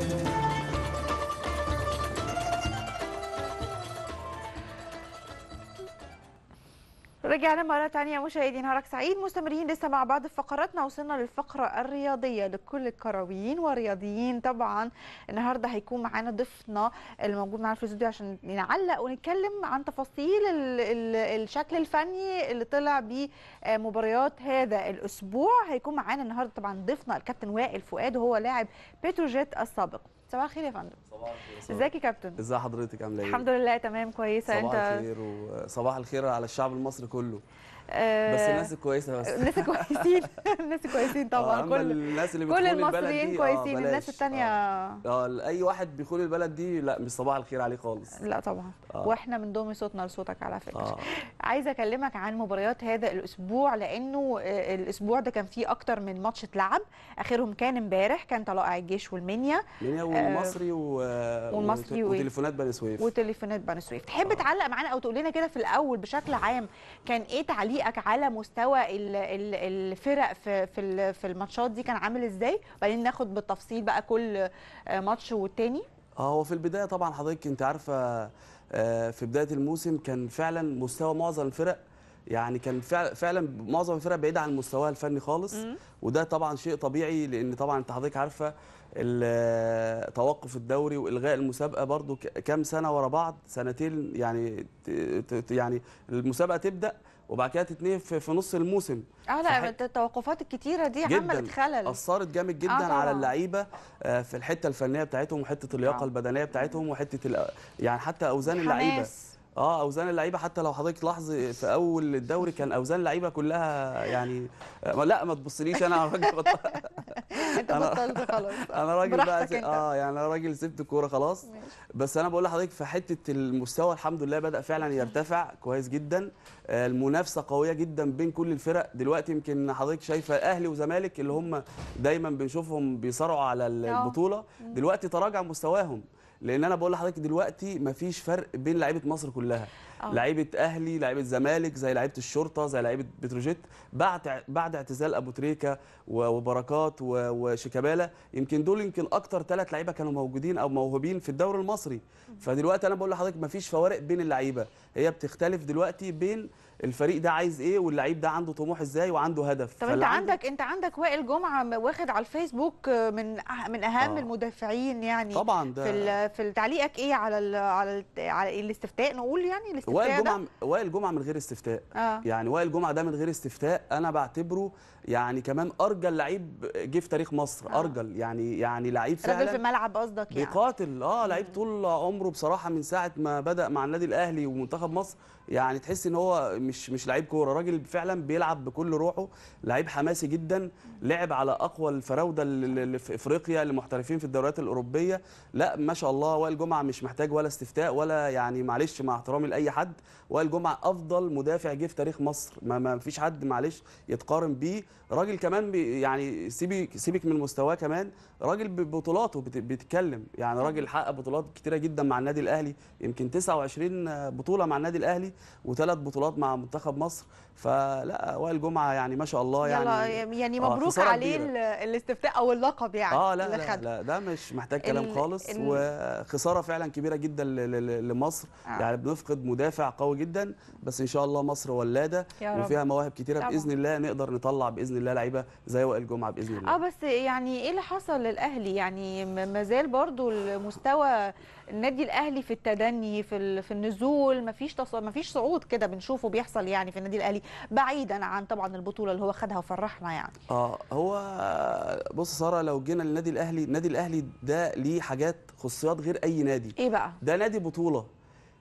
Thank you رجعنا مرة تانية مشاهدي نهارك سعيد مستمرين لسه مع بعض في فقراتنا وصلنا للفقرة الرياضية لكل الكرويين والرياضيين طبعا النهاردة هيكون معانا ضيفنا الموجود معانا في الاستوديو عشان نعلق ونتكلم عن تفاصيل الشكل الفني اللي طلع بمباريات هذا الأسبوع هيكون معانا النهاردة طبعا ضيفنا الكابتن وائل فؤاد وهو لاعب بتروجيت السابق صباح الخير يا فندم صباح الخير ازيك يا كابتن ازي حضرتك عامله ايه الحمد لله تمام كويسه صباح انت صباح الخير وصباح الخير على الشعب المصري كله بس آه، الناس الكويسه بس الناس الكويسين الناس الكويسين طبعا اه، كل الناس اللي كل المصريين اه، كويسين الناس الثانيه اه اي واحد بيدخل البلد دي لا مش صباح الخير عليه خالص لا طبعا واحنا من دوم صوتنا لصوتك على فكره عايزه اكلمك عن مباريات هذا الاسبوع لانه الاسبوع ده كان فيه اكتر من ماتش اتلعب اخرهم كان امبارح كان طلائع الجيش والمنيا المنيا والمصري والمصري وتليفونات بني سويف وتليفونات بني سويف تحب تعلق معانا او تقول لنا كده في الاول بشكل عام كان ايه تعليق تهيئك على مستوى الفرق في في الماتشات دي كان عامل ازاي وبعدين ناخد بالتفصيل بقى كل آه، ماتش والتاني اه هو في البدايه طبعا حضرتك انت عارفه آه، في بدايه الموسم كان فعلا مستوى معظم الفرق يعني كان فعلا معظم الفرق بعيده عن مستواها الفني خالص وده طبعا شيء طبيعي لان طبعا انت حضرتك عارفه آه، توقف الدوري والغاء المسابقه برضو كام سنه ورا بعض سنتين يعني يعني المسابقه تبدا وبعد كده تتنقل في, في نص الموسم اه لا التوقفات الكتيره دي عملت خلل اثرت جامد آه، جدا آه على اللعيبه في الحته الفنيه بتاعتهم وحته اللياقه آه. البدنيه بتاعتهم وحته يعني حتى اوزان اللعيبه اه اوزان اللعيبه حتى لو حضرتك لاحظي في اول الدوري كان اوزان اللعيبه كلها يعني آه، لا ما تبصليش انا راجل بطل انت بطلت خلاص انا راجل بقى اه يعني انا راجل سبت الكوره خلاص بس انا بقول لحضرتك في حته المستوى الحمد لله بدا فعلا يرتفع كويس جدا آه، المنافسه قويه جدا بين كل الفرق دلوقتي يمكن حضرتك شايفه اهلي وزمالك اللي هم دايما بنشوفهم بيصارعوا على اه. البطوله دلوقتي تراجع مستواهم لان انا بقول لحضرتك دلوقتي مفيش فرق بين لعيبه مصر كلها آه. لعيبه اهلي لعيبه زمالك زي لعيبه الشرطه زي لعيبه بتروجيت بعد بعد اعتزال ابو تريكه وبركات وشيكابالا يمكن دول يمكن اكتر ثلاث لعيبه كانوا موجودين او موهوبين في الدوري المصري فدلوقتي انا بقول لحضرتك مفيش فوارق بين اللعيبه هي بتختلف دلوقتي بين الفريق ده عايز ايه واللعيب ده عنده طموح ازاي وعنده هدف طب انت عندك انت عندك وائل جمعه واخد على الفيسبوك من أه، من اهم آه. المدافعين يعني طبعا ده في في تعليقك ايه على الـ على الـ على الاستفتاء نقول يعني الاستفتاء وائل جمعه وائل جمعه من غير استفتاء آه. يعني وائل جمعه ده من غير استفتاء انا بعتبره يعني كمان ارجل لعيب جه في تاريخ مصر آه. ارجل يعني يعني لعيب فعلا راجل في الملعب قصدك يعني بيقاتل اه لعيب طول عمره بصراحه من ساعه ما بدا مع النادي الاهلي ومنتخب مصر يعني تحس ان هو مش مش لعيب كوره راجل فعلا بيلعب بكل روحه لعيب حماسي جدا لعب على اقوى الفراوده اللي في افريقيا لمحترفين في الدوريات الاوروبيه لا ما شاء الله وائل جمعه مش محتاج ولا استفتاء ولا يعني معلش مع احترامي لاي حد حد وائل جمعه افضل مدافع جه في تاريخ مصر ما, ما فيش حد معلش يتقارن بيه راجل كمان بي يعني سيبك سيبك من مستواه كمان راجل ببطولاته بيتكلم يعني راجل حقق بطولات كتيره جدا مع النادي الاهلي يمكن 29 بطوله مع النادي الاهلي وثلاث بطولات مع منتخب مصر فلا وائل جمعه يعني ما شاء الله يعني يعني آه، مبروك آه عليه الاستفتاء او اللقب يعني اه لا لا, لا ده مش محتاج كلام خالص وخساره فعلا كبيره جدا لمصر آه. يعني بنفقد مدافع دافع قوي جدا بس ان شاء الله مصر ولاده وفيها مواهب كتيره طبعا. باذن الله نقدر نطلع باذن الله لعيبه زي وائل جمعه باذن الله اه بس يعني ايه اللي حصل للاهلي يعني ما زال برضه المستوى النادي الاهلي في التدني في في النزول ما فيش ما فيش صعود كده بنشوفه بيحصل يعني في النادي الاهلي بعيدا عن طبعا البطوله اللي هو خدها وفرحنا يعني اه هو بص ساره لو جينا للنادي الاهلي النادي الاهلي ده ليه حاجات خصوصيات غير اي نادي ايه بقى ده نادي بطوله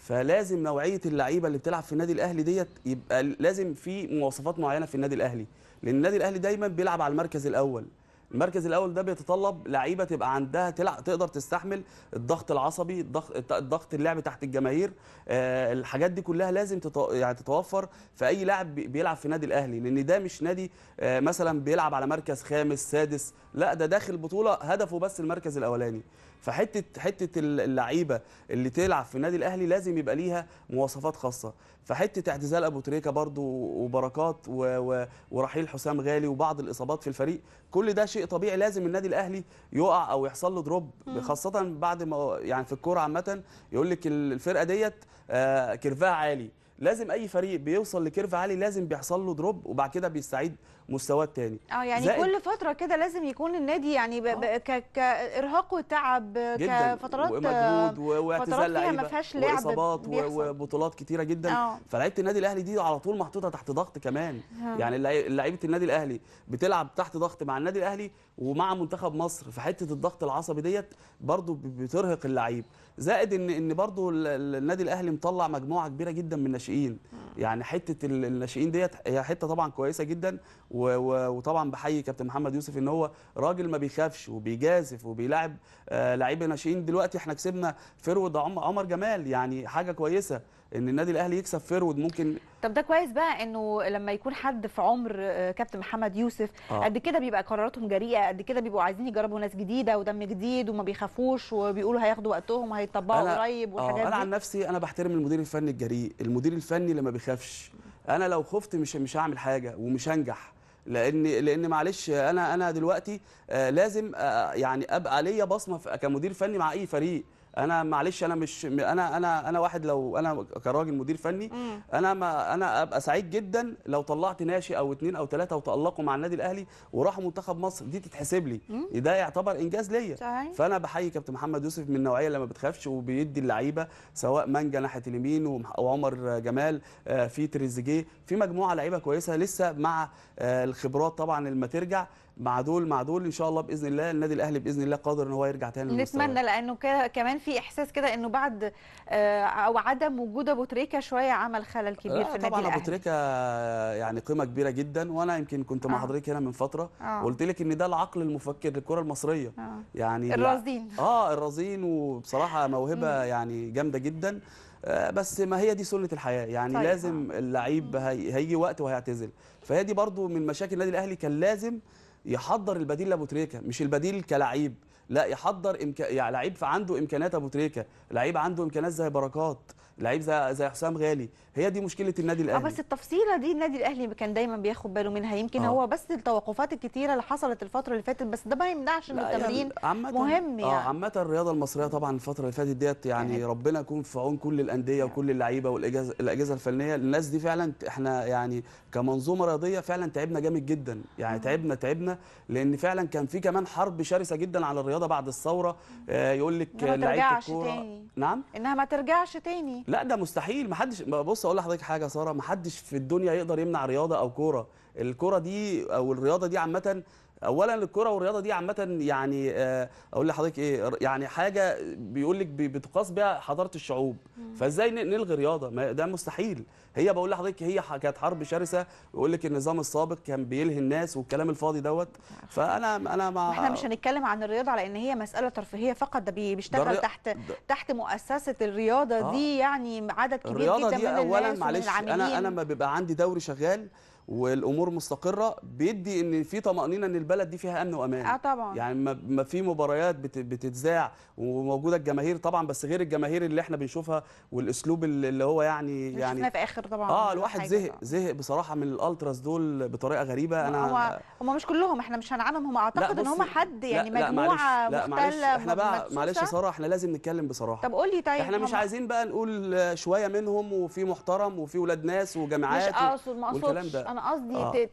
فلازم نوعيه اللعيبه اللي بتلعب في النادي الاهلي ديت يبقى لازم في مواصفات معينه في النادي الاهلي لان النادي الاهلي دايما بيلعب على المركز الاول المركز الاول ده بيتطلب لعيبه تبقى عندها تلعب تقدر تستحمل الضغط العصبي الضغط الضغط اللعب تحت الجماهير آه، الحاجات دي كلها لازم يعني تتوفر في اي لاعب بيلعب في نادي الاهلي لان ده مش نادي آه، مثلا بيلعب على مركز خامس سادس لا ده داخل بطوله هدفه بس المركز الاولاني فحته حته اللعيبه اللي تلعب في النادي الاهلي لازم يبقى ليها مواصفات خاصه فحته اعتزال ابو تريكه برضو وبركات و... و... ورحيل حسام غالي وبعض الاصابات في الفريق كل ده شيء طبيعي لازم النادي الاهلي يقع او يحصل له دروب خاصه بعد ما يعني في الكوره عامه يقول لك الفرقه ديت آه، كيرفاها عالي لازم اي فريق بيوصل لكيرف عالي لازم بيحصل له دروب وبعد كده بيستعيد مستواه تاني اه يعني كل فتره كده لازم يكون النادي يعني آه. كارهاق وتعب جدا. كفترات ومجهود واعتزال لعيبه واصابات وبطولات كتيره جدا آه. فلعيبه النادي الاهلي دي على طول محطوطه تحت ضغط كمان آه. يعني لعيبه النادي الاهلي بتلعب تحت ضغط مع النادي الاهلي ومع منتخب مصر فحته الضغط العصبي ديت برضو بترهق اللعيب زائد ان ان برضه النادي الاهلي مطلع مجموعه كبيره جدا من الناشئين آه. يعني حته الناشئين ديت هي حته طبعا كويسه جدا و وطبعا بحيي كابتن محمد يوسف ان هو راجل ما بيخافش وبيجازف وبيلاعب آه، لعيبه ناشئين دلوقتي احنا كسبنا فرود عمر جمال يعني حاجه كويسه ان النادي الاهلي يكسب فرود ممكن طب ده كويس بقى انه لما يكون حد في عمر آه، كابتن محمد يوسف آه. قد كده بيبقى قراراتهم جريئه قد كده بيبقوا عايزين يجربوا ناس جديده ودم جديد وما بيخافوش وبيقولوا هياخدوا وقتهم وهيطبقوا قريب آه، والحاجات آه. انا عن نفسي انا بحترم المدير الفني الجريء المدير الفني اللي ما بيخافش انا لو خفت مش مش هعمل حاجه ومش هنجح لان لان معلش انا انا دلوقتي آه، لازم آه، يعني ابقى ليا بصمه كمدير فني مع اي فريق انا معلش انا مش انا انا انا واحد لو انا كراجل مدير فني مم. انا ما انا ابقى سعيد جدا لو طلعت ناشئ او اثنين او ثلاثه وتالقوا مع النادي الاهلي وراحوا منتخب مصر دي تتحسب لي مم. ده يعتبر انجاز ليا فانا بحيي كابتن محمد يوسف من النوعيه اللي ما بتخافش وبيدي اللعيبه سواء مانجا ناحيه اليمين وعمر جمال آه، في تريزيجيه في مجموعه لعيبه كويسه لسه مع آه، الخبرات طبعا لما ترجع مع دول مع دول ان شاء الله باذن الله النادي الاهلي باذن الله قادر ان هو يرجع تاني نتمنى لانه كمان في احساس كده انه بعد آه، او عدم وجود ابو تريكه شويه عمل خلل كبير آه، في النادي الاهلي طبعا ابو تريكه يعني قيمه كبيره جدا وانا يمكن كنت مع آه. حضرتك هنا من فتره آه. وقلت لك ان ده العقل المفكر للكره المصريه آه. يعني الرزين اه الرزين وبصراحه موهبه يعني جامده جدا بس ما هي دي سنه الحياه يعني طيب. لازم اللعيب هيجي وقت وهيعتزل فهي دي برضو من مشاكل النادي الاهلي كان لازم يحضر البديل لابو تريكه مش البديل كلعيب لا يحضر إمك... يعني لعيب عنده امكانيات ابو تريكه لعيب عنده امكانيات زي بركات لعيب زي زي حسام غالي هي دي مشكله النادي آه، الاهلي اه بس التفصيله دي النادي الاهلي كان دايما بياخد باله منها يمكن آه. هو بس التوقفات الكتيره اللي حصلت الفتره اللي فاتت بس ده ما يمنعش ان يعني التمرين آه، يعني مهم يعني اه عامه الرياضه المصريه طبعا الفتره اللي فاتت ديت يعني ربنا يكون في عون كل الانديه وكل اللعيبه والاجهزه الاجهزه الفنيه الناس دي فعلا احنا يعني كمنظومه رياضيه فعلا تعبنا جامد جدا يعني آه. تعبنا تعبنا لان فعلا كان في كمان حرب شرسه جدا على الرياضه بعد الثوره آه يقول لك لعيبه الكوره نعم انها ما ترجعش تاني لا ده مستحيل حدش بص اقول لحضرتك حاجه ساره محدش في الدنيا يقدر يمنع رياضه او كوره الكوره دي او الرياضه دي عامه اولا الكره والرياضه دي عامه يعني آه، اقول لحضرتك ايه يعني حاجه بيقول لك بتقاس بيها حضاره الشعوب فازاي نلغي رياضه ما ده مستحيل هي بقول لحضرتك هي كانت حرب شرسه بيقول لك النظام السابق كان بيلهي الناس والكلام الفاضي دوت فانا انا مع احنا مش هنتكلم عن الرياضه على ان هي مساله ترفيهيه فقط ده بيشتغل ده تحت ده تحت مؤسسه الرياضه آه دي يعني عدد كبير جدا من الناس الرياضه دي اولا معلش انا انا ما بيبقى عندي دوري شغال والامور مستقره بيدي ان في طمانينه ان البلد دي فيها امن وامان اه طبعا يعني ما في مباريات بتتذاع وموجوده الجماهير طبعا بس غير الجماهير اللي احنا بنشوفها والاسلوب اللي هو يعني يعني في اخر طبعا اه الواحد زهق زهق بصراحه من الالتراس دول بطريقه غريبه انا هو هم مش كلهم احنا مش هنعمم هم اعتقد ان هم حد يعني لا مجموعه لا معلش لا معلش احنا بقى معلش يا ساره احنا لازم نتكلم بصراحه طب قول لي طيب احنا مش عايزين بقى نقول شويه منهم وفي محترم وفي ولاد ناس وجامعات مش اقصد ما اقصدش انا قصدي آه.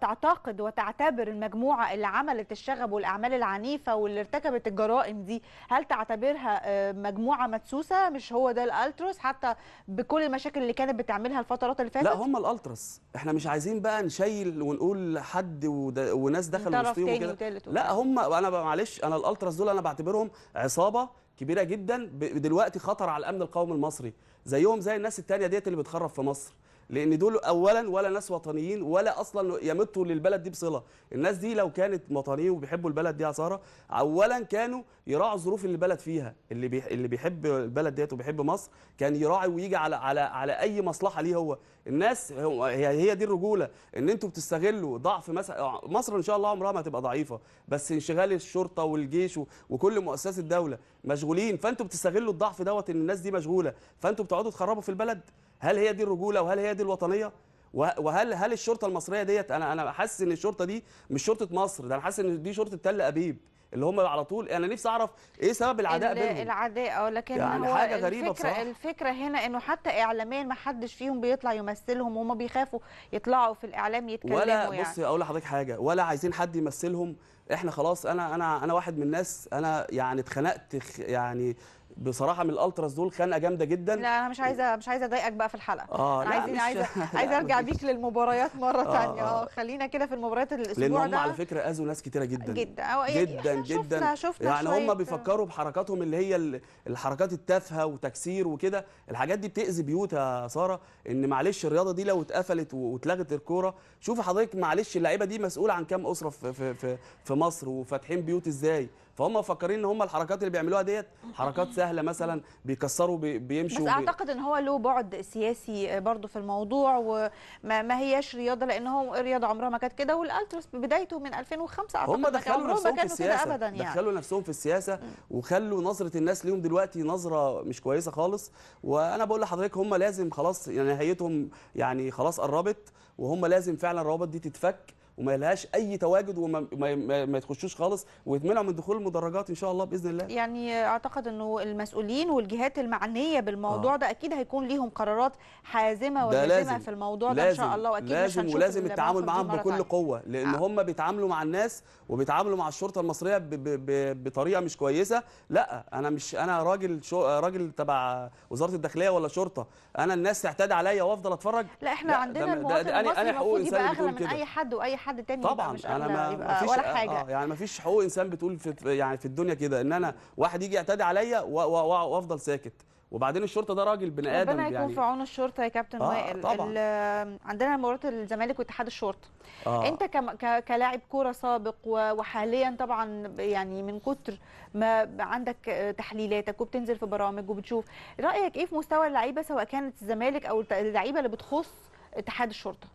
تعتقد وتعتبر المجموعه اللي عملت الشغب والاعمال العنيفه واللي ارتكبت الجرائم دي هل تعتبرها آه، مجموعه مدسوسه مش هو ده الالتروس حتى بكل المشاكل اللي كانت بتعملها الفترات اللي فاتت لا هم الالتروس احنا مش عايزين بقى نشيل ونقول حد ود... وناس دخلوا وسطيهم وكده لا هم انا معلش انا الالتراس دول انا بعتبرهم عصابه كبيره جدا دلوقتي خطر على الامن القومي المصري زيهم زي الناس التانية ديت اللي بتخرب في مصر لان دول اولا ولا ناس وطنيين ولا اصلا يمتوا للبلد دي بصله الناس دي لو كانت وطنيين وبيحبوا البلد دي يا ساره اولا كانوا يراعوا الظروف اللي البلد فيها اللي اللي بيحب البلد ديت وبيحب مصر كان يراعي ويجي على على على اي مصلحه ليه هو الناس هي هي دي الرجوله ان انتوا بتستغلوا ضعف مثلا آه، مصر ان شاء الله عمرها ما هتبقى ضعيفه بس انشغال الشرطه والجيش وكل مؤسسات الدوله مشغولين فانتوا بتستغلوا الضعف دوت ان الناس دي مشغوله فانتوا بتقعدوا تخربوا في البلد هل هي دي الرجوله وهل هي دي الوطنيه وهل هل الشرطه المصريه ديت انا انا حاسس ان الشرطه دي مش شرطه مصر ده انا حاسس ان دي شرطه تل ابيب اللي هم على طول انا نفسي اعرف ايه سبب العداء بينهم العداء اه لكن يعني هو حاجه غريبه الفكرة بصراحه الفكره هنا انه حتى اعلاميا ما حدش فيهم بيطلع يمثلهم وهم بيخافوا يطلعوا في الاعلام يتكلموا ولا يعني بصي اقول لحضرتك حاجه ولا عايزين حد يمثلهم احنا خلاص انا انا انا واحد من الناس انا يعني اتخنقت يعني بصراحه من الالتراس دول خانقه جامده جدا لا انا مش عايزه مش عايزه اضايقك بقى في الحلقه اه انا عايزين عايزه عايزه ارجع بيك للمباريات مره ثانيه آه،, آه. اه خلينا كده في المباريات الاسبوع لان هم على فكره اذوا ناس كتيره جدا آه، جدا يعني جدا جدا شفنا شفنا يعني هم بيفكروا بحركاتهم اللي هي الحركات التافهه وتكسير وكده الحاجات دي بتاذي بيوت يا ساره ان معلش الرياضه دي لو اتقفلت واتلغت الكوره شوفي حضرتك معلش اللعيبه دي مسؤوله عن كام اسره في في في مصر وفاتحين بيوت ازاي فهم مفكرين ان هم الحركات اللي بيعملوها ديت حركات سهله مثلا بيكسروا بيمشوا بس اعتقد ان هو له بعد سياسي برضه في الموضوع وما ما هياش رياضه لان هو الرياضه عمرها ما كانت كده والالتراس بدايته من 2005 اعتقد هم دخلوا نفسهم في السياسه أبدا يعني. دخلوا نفسهم في السياسه وخلوا نظره الناس ليهم دلوقتي نظره مش كويسه خالص وانا بقول لحضرتك هم لازم خلاص يعني نهايتهم يعني خلاص قربت وهم لازم فعلا الروابط دي تتفك وما لهاش اي تواجد وما ما, ما, ما خالص ويتمنعوا من دخول المدرجات ان شاء الله باذن الله يعني اعتقد انه المسؤولين والجهات المعنيه بالموضوع آه. ده اكيد هيكون ليهم قرارات حازمه ولازمه في الموضوع ده ان شاء الله واكيد لازم مش ولازم التعامل معاهم بكل تانية. قوه لان آه. هم بيتعاملوا مع الناس وبيتعاملوا مع الشرطه المصريه ب ب ب بطريقه مش كويسه لا انا مش انا راجل شو راجل تبع وزاره الداخليه ولا شرطه انا الناس تعتدي عليا وافضل اتفرج لا احنا لا عندنا المواطن المصري المفروض يبقى اغلى من كده. اي حد واي حد تاني طبعا مش انا ما يبقى مفيش ولا آه، حاجه آه يعني ما فيش حقوق انسان بتقول في يعني في الدنيا كده ان انا واحد يجي يعتدي عليا وافضل ساكت وبعدين الشرطه ده راجل بني ادم ربنا يكون يعني. في عون الشرطه يا كابتن آه وائل طبعا. عندنا مباراه الزمالك واتحاد الشرطه آه. انت كلاعب كوره سابق وحاليا طبعا يعني من كتر ما عندك تحليلاتك وبتنزل في برامج وبتشوف رايك ايه في مستوى اللعيبه سواء كانت الزمالك او اللعيبه اللي بتخص اتحاد الشرطه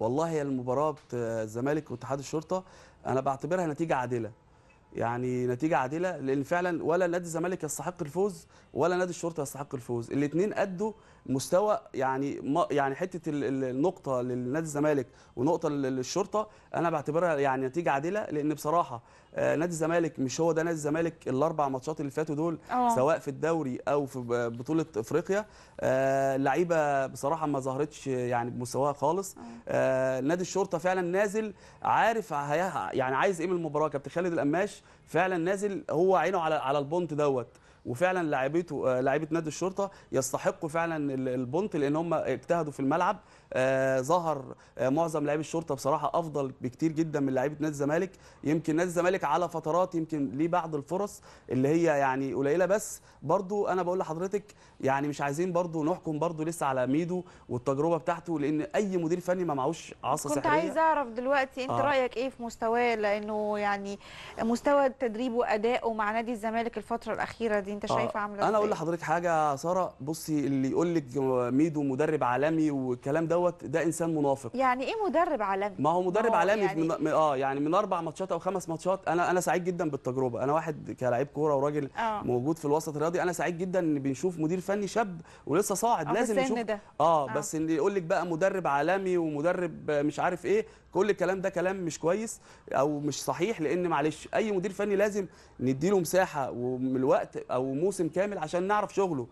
والله هي المباراه الزمالك واتحاد الشرطه انا بعتبرها نتيجه عادله يعني نتيجه عادله لان فعلا ولا نادي الزمالك يستحق الفوز ولا نادي الشرطه يستحق الفوز الاثنين ادوا مستوى يعني يعني حته النقطه للنادي الزمالك ونقطه للشرطه انا بعتبرها يعني نتيجه عادله لان بصراحه آه، نادي الزمالك مش هو ده نادي الزمالك الاربع ماتشات اللي فاتوا دول أوه. سواء في الدوري او في بطوله افريقيا آه، اللعيبه بصراحه ما ظهرتش يعني بمستواها خالص آه. نادي الشرطه فعلا نازل عارف يعني عايز ايه من المباراه كابتن خالد القماش فعلا نازل هو عينه على على البونت دوت وفعلا لاعبته آه، لاعيبه نادي الشرطه يستحقوا فعلا البنط لان هم اجتهدوا في الملعب آه، ظهر آه، معظم لاعبي الشرطه بصراحه افضل بكتير جدا من لعيبه نادي الزمالك يمكن نادي الزمالك على فترات يمكن ليه بعض الفرص اللي هي يعني قليله بس برضو انا بقول لحضرتك يعني مش عايزين برضو نحكم برضو لسه على ميدو والتجربه بتاعته لان اي مدير فني ما معهوش عصا سحريه كنت عايز اعرف دلوقتي انت آه. رايك ايه في مستواه لانه يعني مستوى التدريب وادائه مع نادي الزمالك الفتره الاخيره دي انت شايفه آه. عامله ازاي انا اقول لحضرتك حاجه يا ساره بصي اللي يقول لك ميدو مدرب عالمي والكلام ده دوت ده انسان منافق يعني ايه مدرب عالمي ما هو مدرب عالمي يعني... من اه يعني من اربع ماتشات او خمس ماتشات انا انا سعيد جدا بالتجربه انا واحد كلاعب كوره وراجل آه. موجود في الوسط الرياضي انا سعيد جدا ان بنشوف مدير فني شاب ولسه صاعد آه، لازم نشوف ده. آه, اه بس اللي يقول لك بقى مدرب عالمي ومدرب مش عارف ايه كل الكلام ده كلام مش كويس او مش صحيح لان معلش اي مدير فني لازم نديله مساحه الوقت او موسم كامل عشان نعرف شغله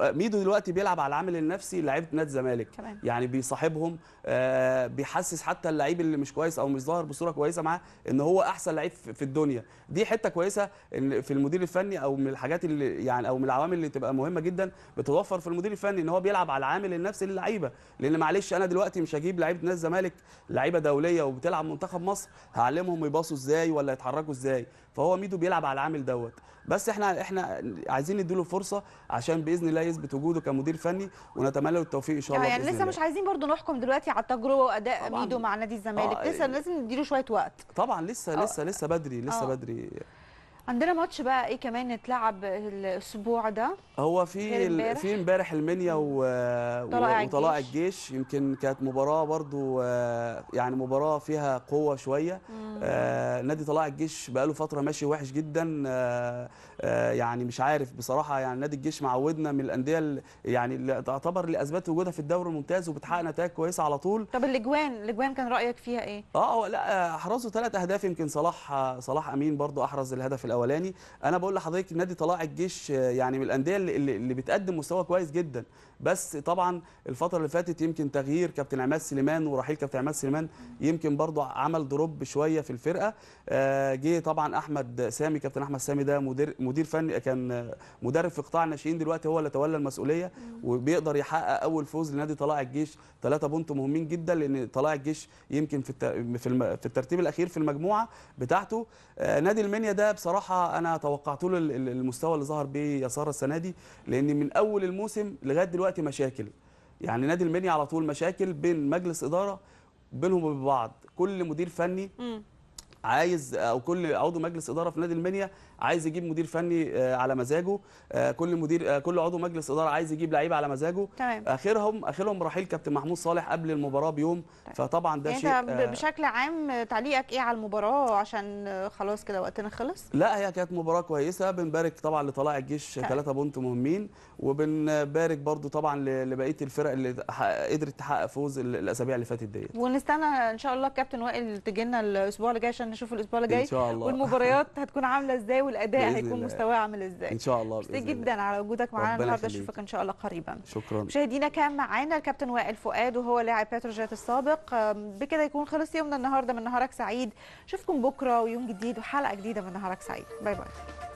آه، ميدو دلوقتي بيلعب على العامل النفسي لعيبه نادي الزمالك يعني بيصاحبهم آه، بيحسس حتى اللعيب اللي مش كويس او مش ظاهر بصوره كويسه معاه ان هو احسن لعيب في الدنيا دي حته كويسه في المدير الفني او من الحاجات اللي يعني او من العوامل اللي تبقى مهمه جدا بتتوفر في المدير الفني ان هو بيلعب على العامل النفسي للعيبه لان معلش انا دلوقتي مش هجيب لعيبه نادي الزمالك لعيبه دوليه الدوليه وبتلعب منتخب مصر هعلمهم يباصوا ازاي ولا يتحركوا ازاي فهو ميدو بيلعب على العامل دوت بس احنا احنا عايزين نديله فرصه عشان باذن الله يثبت وجوده كمدير فني ونتمنى له التوفيق ان شاء الله يعني لسه الله. مش عايزين برضو نحكم دلوقتي على التجربه واداء ميدو مع نادي الزمالك آه، لسه لازم نديله شويه وقت طبعا لسه لسه آه. لسه بدري لسه آه. بدري عندنا ماتش بقى ايه كمان اتلعب الاسبوع ده هو في في امبارح المنيا وطلائع الجيش. الجيش يمكن كانت مباراه برضو آه، يعني مباراه فيها قوه شويه آه، نادي طلائع الجيش بقاله فتره ماشي وحش جدا آه، يعني مش عارف بصراحه يعني نادي الجيش معودنا من الانديه اللي يعني اللي تعتبر لاثبات وجودها في الدوري الممتاز وبتحقق نتائج كويسه على طول طب الاجوان الاجوان كان رايك فيها ايه اه لا احرزوا ثلاث اهداف يمكن صلاح صلاح امين برضو احرز الهدف الاولاني انا بقول لحضرتك نادي طلائع الجيش يعني من الانديه اللي, اللي بتقدم مستوى كويس جدا بس طبعا الفتره اللي فاتت يمكن تغيير كابتن عماد سليمان ورحيل كابتن عماد سليمان يمكن برضه عمل دروب شويه في الفرقه آه، جه طبعا احمد سامي كابتن احمد سامي ده مدير مدير فني كان مدرب في قطاع الناشئين دلوقتي هو اللي تولى المسؤوليه وبيقدر يحقق اول فوز لنادي طلائع الجيش ثلاثه بونت مهمين جدا لان طلائع الجيش يمكن في في الترتيب الاخير في المجموعه بتاعته آه، نادي المنيا ده بصراحه بصراحه انا توقعت له المستوى اللي ظهر بيه يسار السنه دي لان من اول الموسم لغايه دلوقتي مشاكل يعني نادي المنيا على طول مشاكل بين مجلس اداره بينهم وبين بعض كل مدير فني عايز او كل عضو مجلس اداره في نادي المنيا عايز يجيب مدير فني آه، على مزاجه آه، كل مدير آه، كل عضو مجلس اداره عايز يجيب لعيبه على مزاجه تمام. اخرهم اخرهم رحيل كابتن محمود صالح قبل المباراه بيوم طيب. فطبعا ده يعني شيء انت بشكل عام تعليقك ايه على المباراه عشان خلاص كده وقتنا خلص لا هي كانت مباراه كويسه بنبارك طبعا لطلاع الجيش ثلاثه بونت مهمين وبنبارك برضو طبعا لبقيه الفرق اللي قدرت تحقق فوز الاسابيع اللي فاتت ديت ونستنى ان شاء الله كابتن وائل تجينا الاسبوع الجاي عشان نشوف الاسبوع الجاي ان شاء الله والمباريات هتكون عامله ازاي والاداء هيكون مستواه عامل ازاي ان شاء الله ميرسي جدا على وجودك معانا النهارده اشوفك ان شاء الله قريبا شكرا مشاهدينا كان معانا الكابتن وائل فؤاد وهو لاعب باتروجيت السابق بكده يكون خلص يومنا النهارده من نهارك سعيد اشوفكم بكره ويوم جديد وحلقه جديده من نهارك سعيد باي باي